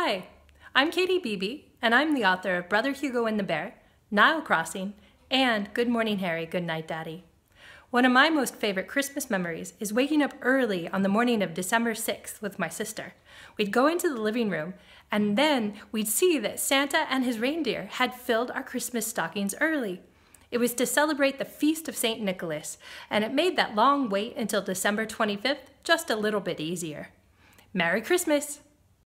Hi, I'm Katie Beebe, and I'm the author of Brother Hugo and the Bear, Nile Crossing, and Good Morning Harry, Good Night Daddy. One of my most favorite Christmas memories is waking up early on the morning of December 6th with my sister. We'd go into the living room, and then we'd see that Santa and his reindeer had filled our Christmas stockings early. It was to celebrate the Feast of St. Nicholas, and it made that long wait until December 25th just a little bit easier. Merry Christmas!